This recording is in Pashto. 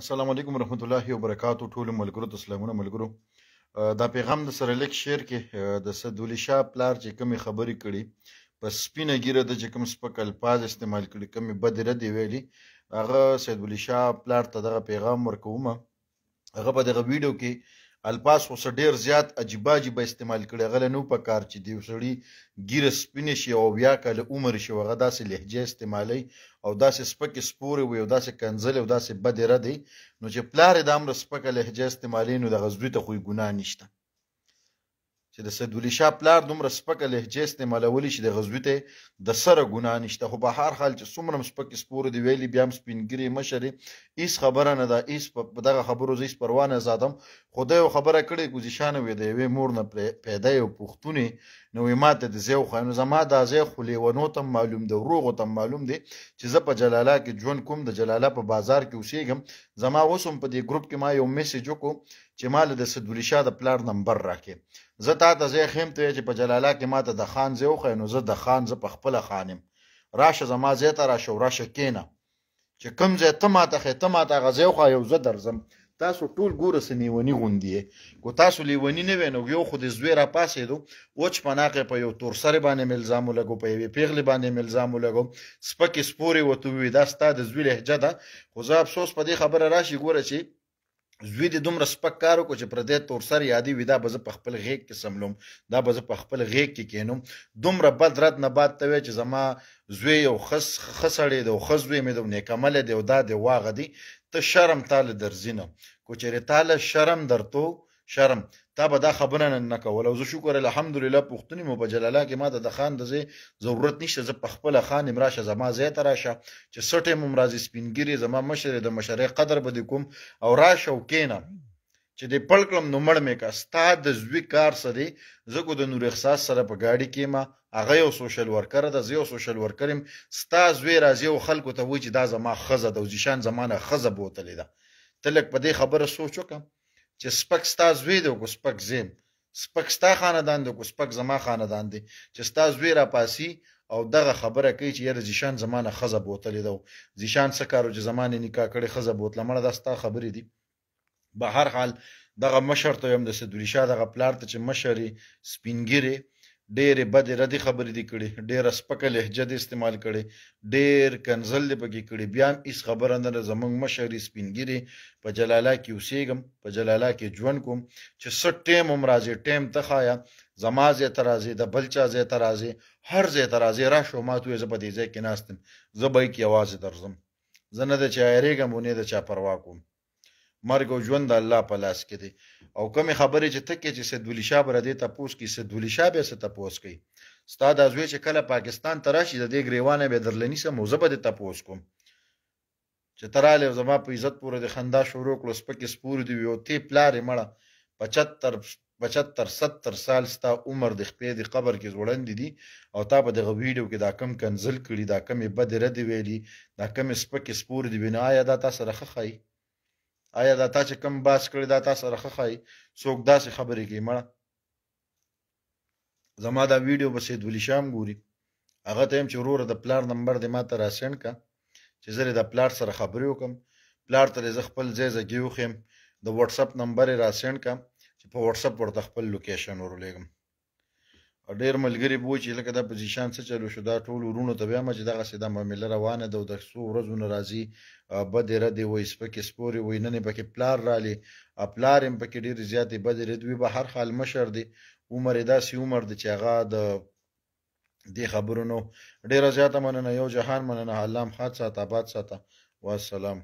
السلام علیکم ورحمۃ الله وبرکاتو ټول ملګرو ته سلامونه ملګرو دا پیغام د سره لیک شیر کې د سدولی شاه پلار چې کمی خبرې کړي په سپینه ګیره د چې کوم سپک الفاظ استعمال کړي کمی بد ردې ویلي هغه سیدولی شاه پلار ته دغه پیغام ورکوم هغه په دغه ویډیو کې الفاظ خو څه ډېر زیات عجیبه عجیبه استعمال کړي هغه نه په کار چې دی سړي ګیره سپینې شي او بیا کله عمر شي هغه داسې لهجه استعمالوي او داسې سپکې سپورې وي او داسې کنزل او داسې بدې ردې نو چې پلار یې د امر سپکه لهجه استعمالوي نو د غزوی ته خو ګناه نشته چې د سدولی شاه پلار دومره سپکه لهجه استعمالولی چې د غزوی ته د سره ګناه نشته خو به هر حال چې څومره سپکې سپورې دی ویلي بیا هم سپینګري مشرې هیڅ خبره نه ده هیڅ په دغه خبرو زه هیڅ پروا نه زادم خدای یو خبره کړې ګوزیشانه وې د یوې مور نه پیدا یو پوښتنې نو یې ماته د زیو خو نو زما دا زی خو لیونو ته معلوم دی روغو ته معلوم دی چې زه په جلاله کې ژوند کوم د جلاله په بازار کې اوسېږم زما اوس هم په دې ګروپ کې ما یو میسج وکړو چې مال د صدورشاه د پلار نمبر راکې زه تا ته زه خیم ته چې په جلاله کې ماته د خان زه خو نو زه د خان زه په خپل خانم راشه زما زه ته راشه راشه کینه چې کم زه ته ماته خې ته ماته غزه خو یو زه درزم تاسو ټول ګوره سنیونی غوندی کو تاسو لیونی نه نو یو خو د زوی را پاسې دو وچ پناقه په یو تور سره باندې ملزام لګو په یو پیغلی باندې ملزام لګو سپکه سپوري وته وې دا ستاد زوی لهجه ده خو زه افسوس په دې خبره راشي ګوره چې زوی دې دومره سپک کار وکړو چې پردې تور سر یادې وي دا به زه په خپل غیږ کې سملوم دا به زه په خپل غیږ کې کینوم دومره بد رد نه باد ته وی چې زما زوی یو خص خسړې دی او خزوی مې د نیکمل دی او دا دی واغ دی ته شرم تاله درځینه کو چېرې تاله شرم درته شرم تا به دا خبره نه کول او زه شکر الحمدلله پښتني مو په جلاله کې ما د خان د زی ضرورت نشته زه په خپل خان امراشه زما زی ته راشه چې سټه مم راځي سپینګری زما مشر د مشرې قدر به کوم او راشه او کینه چې د پړکلم نومړ مې کا ستا د زوی کار سره زه کو د نور احساس سره په گاډي کې ما هغه یو سوشل ورکر ده زه یو سوشل ورکرم ستا زوی راځي او خلکو ته وایي چې دا زما خزه د ځشان زمانه خزه بوتلې ده تلک په دې خبره سوچ وکم چې سپک ستا زوی دی او سپک زیم سپک ستا خاندان دی او سپک زما خاندان دی چې ستا زوی را پاسي او دغه خبره کوي چې یره زیشان زمانه خزه بوتلې ده زیشان څه کارو چې زمانه نکاح کړي خزه بوتله مړه دا ستا خبرې دي به هر حال دغه مشر ته هم د سدوریشا دغه پلار ته چې مشر سپینګری ډېرې بدې ردې خبرې دي کړې ډېره سپکه لهجه دې استعمال کړې ډېر کنزل دې پکې کړې بیا هم هیڅ خبره نه ده زموږ مشرې سپینګیرې په جلاله کې اوسېږم په جلاله کې ژوند کوم چې څه ټیم هم راځي ټیم ته ښایه زما ځای ته راځي د بل چا ځای ته راځي هر ځای ته راځي راشو ما ته وایې زه په دې ځای کې ناست یم زه به کې یوازې درځم زه نه ده چې ایرېږم او نه ده چا پروا کوم مرګ او ژوند د الله په لاس کې دی او کومې خبرې چې تکې چې سدولی شاه بر دې تپوس کې سدولی شاه به تپوس کوي ستا د ازوی چې کله پاکستان ته راشي د دې غریوانه به درلنی سم موزه به تپوس کوم چې تراله زما په عزت پورې د خندا شروع کړو سپکې سپور دی یو تی پلارې مړه 75 75 70 سال ستا عمر د خپې د قبر کې زوړند دي او تا په دغه ویډیو کې دا کم کنزل کړي دا کمې بد رد ویلي دا کمې سپکې سپور دی بنایا دا تاسو راخه خای آیا دا تا چې کم باس کړی دا تا سره ښه ښایي څوک داسې خبرې کوي مړه زما دا ویډیو به سید ولي شام ګوري هغه ته هم چې وروره د پلار نمبر دې ما ته راسینډ کا چې زه د پلار سره خبرې وکم پلار ته زه خپل ځای زګي وښیم د واتساپ نمبر یې راسینډ کم چې په واتساپ ورته خپل لوکیشن ورولېږم ډیر ملګری بو چې لکه دا پوزیشن څه چلو شو دا ټول ورونو ته بیا مچ دغه سیده معاملې روانه ده او د څو ورځو ناراضي بد ردې وې سپکې سپورې وې نن پکې پلار رالي پلار هم پکې ډیر زیاتې بد ردوي به هر حال مشر دی عمر داسې عمر دی چې هغه د دې خبرونو ډیر زیاته مننه یو جهان مننه علام خاصه تابات ساته والسلام